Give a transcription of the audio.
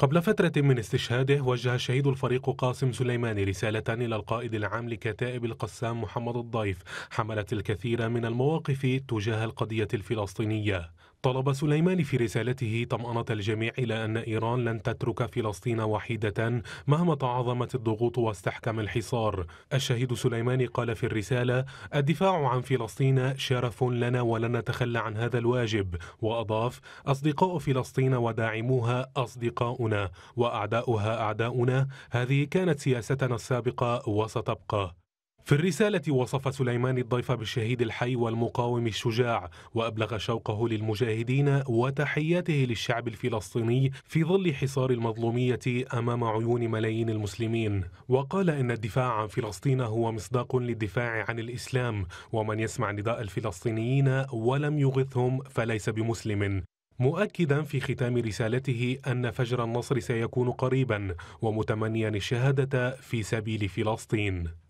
قبل فترة من استشهاده وجه شهيد الفريق قاسم سليماني رسالة إلى القائد العام لكتائب القسام محمد الضيف حملت الكثير من المواقف تجاه القضية الفلسطينية طلب سليماني في رسالته طمأنة الجميع إلى أن إيران لن تترك فلسطين وحيدة مهما تعظمت الضغوط واستحكم الحصار الشهيد سليماني قال في الرسالة الدفاع عن فلسطين شرف لنا ولن نتخلى عن هذا الواجب وأضاف أصدقاء فلسطين وداعموها أصدقاؤنا وأعداؤها أعداؤنا هذه كانت سياستنا السابقة وستبقى في الرسالة وصف سليمان الضيف بالشهيد الحي والمقاوم الشجاع وأبلغ شوقه للمجاهدين وتحياته للشعب الفلسطيني في ظل حصار المظلومية أمام عيون ملايين المسلمين وقال إن الدفاع عن فلسطين هو مصداق للدفاع عن الإسلام ومن يسمع نداء الفلسطينيين ولم يغثهم فليس بمسلم مؤكدا في ختام رسالته أن فجر النصر سيكون قريبا ومتمنيا الشهادة في سبيل فلسطين